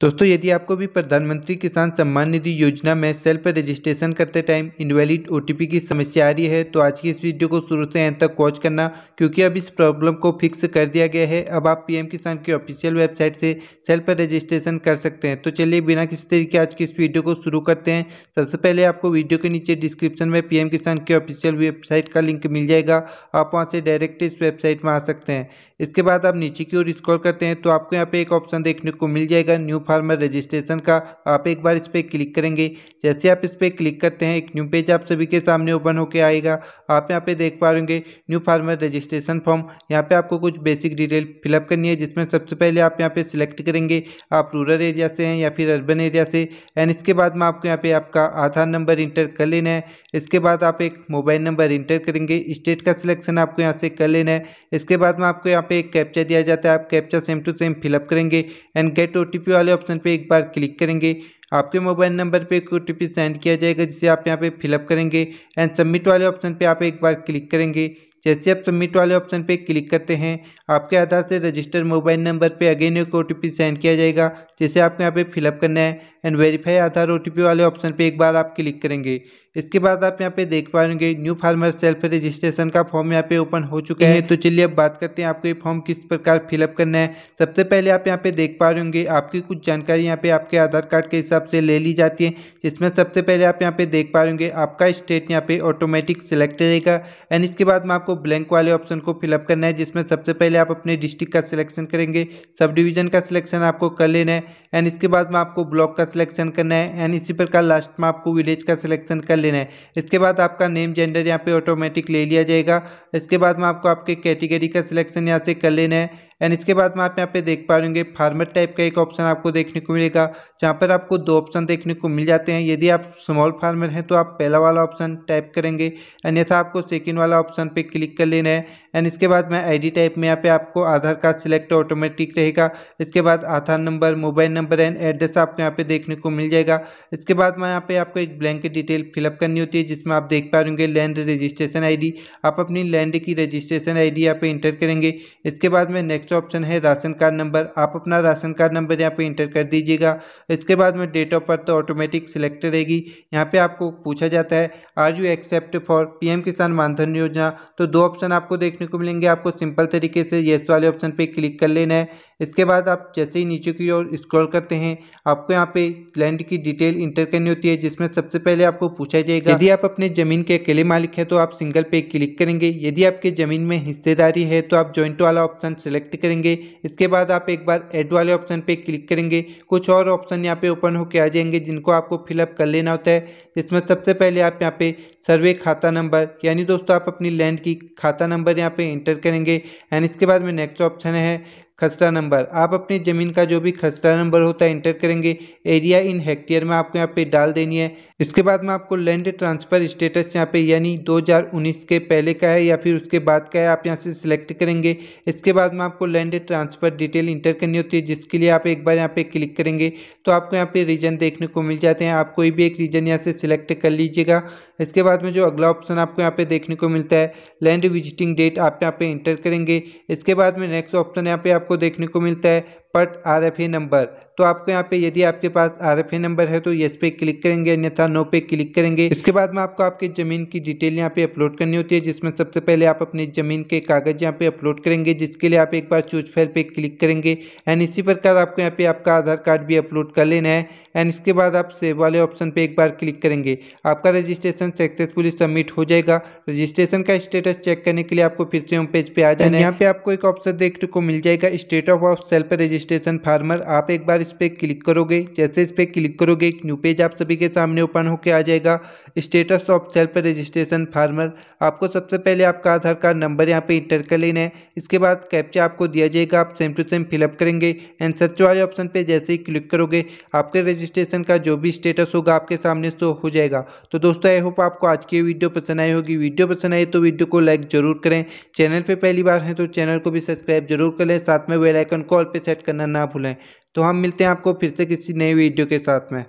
दोस्तों यदि आपको भी प्रधानमंत्री किसान सम्मान निधि योजना में सेल्फ रजिस्ट्रेशन करते टाइम इनवैलिड ओटीपी की समस्या आ रही है तो आज की इस वीडियो को शुरू से अंत तक वॉच करना क्योंकि अब इस प्रॉब्लम को फिक्स कर दिया गया है अब आप पीएम किसान की ऑफिशियल वेबसाइट से सेल्फ रजिस्ट्रेशन कर सकते हैं तो चलिए बिना किसी तरीके आज की इस वीडियो को शुरू करते हैं सबसे पहले आपको वीडियो के नीचे डिस्क्रिप्शन में पी किसान की ऑफिशियल वेबसाइट का लिंक मिल जाएगा आप वहाँ से डायरेक्ट इस वेबसाइट में आ सकते हैं इसके बाद आप नीचे की ओर स्क्रॉल करते हैं तो आपको यहाँ पे एक ऑप्शन देखने को मिल जाएगा न्यू फार्मर रजिस्ट्रेशन का आप एक बार इस पर क्लिक करेंगे जैसे आप इस पर क्लिक करते हैं एक न्यू पेज आप सभी के सामने ओपन होकर आएगा आप यहाँ पे देख पा रहे न्यू फार्मर रजिस्ट्रेशन फॉर्म यहाँ पे आपको कुछ बेसिक डिटेल फिलअप करनी है जिसमें सबसे पहले आप यहाँ पे सिलेक्ट करेंगे आप रूरल एरिया से हैं या फिर अर्बन एरिया से एंड इसके बाद में आपको यहाँ पे आपका आधार नंबर इंटर कर लेना है इसके बाद आप एक मोबाइल नंबर इंटर करेंगे स्टेट का सिलेक्शन आपको यहाँ से कर लेना है इसके बाद में आपको यहाँ पे एक कैप्चा दिया जाता है आप captcha same to same fill up करेंगे एंड गेट ओ वाले ऑप्शन पे एक बार क्लिक करेंगे आपके मोबाइल नंबर पे एक ओ सेंड किया जाएगा जिसे आप यहाँ पे फिलअप करेंगे एंड सबमिट वाले ऑप्शन पे आप एक बार क्लिक करेंगे जैसे आप सबमिट वाले ऑप्शन पे क्लिक करते हैं आपके आधार से रजिस्टर मोबाइल नंबर पे अगेन एक ओ सेंड किया जाएगा जिसे आपको यहाँ पे फिलअप करना है एंड वेरीफाई आधार ओ वाले ऑप्शन पर एक बार आप क्लिक करेंगे इसके बाद आप यहाँ पे देख पाएंगे न्यू फार्मर सेल्फ रजिस्ट्रेशन का फॉर्म यहाँ पे ओपन हो चुका है तो चलिए अब बात करते हैं आपको ये फॉर्म किस प्रकार फिलअप करना है सबसे पहले आप यहाँ पे देख पा रहे होंगे आपकी कुछ जानकारी यहाँ पे आपके आधार कार्ड के हिसाब से ले ली जाती है जिसमें सबसे पहले आप यहाँ पे देख पा रहे होंगे आपका स्टेट यहाँ पे ऑटोमेटिक सिलेक्ट रहेगा एंड इसके बाद में आपको ब्लैंक वाले ऑप्शन को फिलअप करना है जिसमें सबसे पहले आप अपने डिस्ट्रिक्ट का सिलेक्शन करेंगे सब डिविजन का सिलेक्शन आपको कर लेना है एंड इसके बाद में आपको ब्लॉक का सिलेक्शन करना है एंड इसी प्रकार लास्ट में आपको विलेज का सिलेक्शन कर लेना है इसके बाद आपका नेम जेंडर यहाँ पे ऑटोमेटिक ले लिया जाएगा इसके बाद में आपको आपके कैटेगरी का सिलेक्शन यहाँ से कर लेना है एंड इसके बाद में आप यहाँ पे देख पा रहे फार्मेट टाइप का एक ऑप्शन आपको देखने को मिलेगा जहाँ पर आपको दो ऑप्शन देखने को मिल जाते हैं यदि आप स्मॉल फार्मर हैं तो आप पहला वाला ऑप्शन टाइप करेंगे अन्यथा आपको सेकेंड वाला ऑप्शन पर क्लिक कर लेना है एंड इसके बाद में आई टाइप में यहाँ पे आपको आधार कार्ड सिलेक्ट ऑटोमेटिक रहेगा इसके बाद Aadhaar number mobile number and address आपको यहाँ पे देखने को मिल जाएगा इसके बाद में यहाँ पे आपको एक ब्लैंक डिटेल फिलअप करनी होती है जिसमें आप देख पा रहे होंगे लैंड रजिस्ट्रेशन आईडी आप अपनी लैंड की रजिस्ट्रेशन आईडी यहाँ पे इंटर करेंगे इसके बाद में नेक्स्ट ऑप्शन है राशन कार्ड नंबर आप अपना राशन कार्ड नंबर यहाँ पे इंटर कर दीजिएगा इसके बाद में डेट ऑफ बर्थ तो ऑटोमेटिक सिलेक्ट रहेगी यहाँ पे आपको पूछा जाता है are you accept for PM Kisan Maandhan योजना तो दो ऑप्शन आपको देखने को मिलेंगे आपको सिंपल तरीके से येस वाले ऑप्शन पर क्लिक कर लेना है इसके बाद आप जैसे ही नीचे की ओर स्क्रॉल करते हैं आपको यहाँ पे लैंड की डिटेल इंटर करनी होती है जिसमें सबसे पहले आपको पूछा जाएगा यदि आप अपने जमीन के अकेले मालिक हैं तो आप सिंगल पे क्लिक करेंगे यदि आपके जमीन में हिस्सेदारी है तो आप ज्वाइंट वाला ऑप्शन सेलेक्ट करेंगे इसके बाद आप एक बार एड वाले ऑप्शन पे क्लिक करेंगे कुछ और ऑप्शन यहाँ पे ओपन होकर आ जाएंगे जिनको आपको फिलअप कर लेना होता है जिसमें सबसे पहले आप यहाँ पे सर्वे खाता नंबर यानी दोस्तों आप अपनी लैंड की खाता नंबर यहाँ पे इंटर करेंगे एंड इसके बाद में नेक्स्ट ऑप्शन है खसरा नंबर आप अपनी ज़मीन का जो भी खसरा नंबर होता है इंटर करेंगे एरिया इन हेक्टेयर में आपको यहाँ पे डाल देनी है इसके बाद में आपको लैंड ट्रांसफ़र स्टेटस यहाँ पे यानी 2019 के पहले का है या फिर उसके बाद का है आप यहाँ से सिलेक्ट करेंगे इसके बाद में आपको लैंड ट्रांसफ़र डिटेल इंटर करनी होती है जिसके लिए आप एक बार यहाँ पर क्लिक करेंगे तो आपको यहाँ पर रीजन देखने को मिल जाते हैं आप कोई भी एक रीजन यहाँ से सिलेक्ट कर लीजिएगा इसके बाद में जो अगला ऑप्शन आपको यहाँ पर देखने को मिलता है लैंड विजिटिंग डेट आप यहाँ पर इंटर करेंगे इसके बाद में नेक्स्ट ऑप्शन यहाँ पर आप आपको देखने को मिलता है पट आर एफ ए नंबर तो आपको यहाँ पे यदि आपके पास आर एफ ए नंबर है तो यस पे क्लिक करेंगे अन्यथा नो पे क्लिक करेंगे इसके बाद में आपको आपकी ज़मीन की डिटेल यहाँ पे अपलोड करनी होती है जिसमें सबसे पहले आप अपने ज़मीन के कागज़ यहाँ पे अपलोड करेंगे जिसके लिए आप एक बार चूज फाइल पे क्लिक करेंगे एंड इसी प्रकार आपको यहाँ पे आपका आधार कार्ड भी अपलोड कर लेना है एंड इसके बाद आप सेव वाले ऑप्शन पर एक बार क्लिक करेंगे आपका रजिस्ट्रेशन सक्सेसफुली सबमिट हो जाएगा रजिस्ट्रेशन का स्टेटस चेक करने के लिए आपको फिर से होम पेज पर आ जाना है यहाँ पे आपको एक ऑप्शन देखने को मिल जाएगा state of self registration registration farmer आप एक बार इस पर क्लिक करोगे जैसे इस पर क्लिक करोगे एक न्यू पेज आप सभी के सामने ओपन होकर आ जाएगा status of self registration farmer आपको सबसे पहले आपका आधार कार्ड नंबर यहाँ पे इंटर कर लेना है इसके बाद कैप्चा आपको दिया जाएगा आप सेम टू सेम फिलअप करेंगे एंड सर्च वाले ऑप्शन पर जैसे ही क्लिक करोगे आपके रजिस्ट्रेशन का जो भी स्टेटस होगा आपके सामने शो हो जाएगा तो दोस्तों आई होप आपको आज की वीडियो पसंद आई होगी वीडियो पसंद आई तो वीडियो को लाइक जरूर करें चैनल पर पहली बार है तो चैनल को भी सब्सक्राइब जरूर कर लें साथ में वेलाइकन कॉल पर सेट करें करना ना भूलें तो हम मिलते हैं आपको फिर से किसी नई वीडियो के साथ में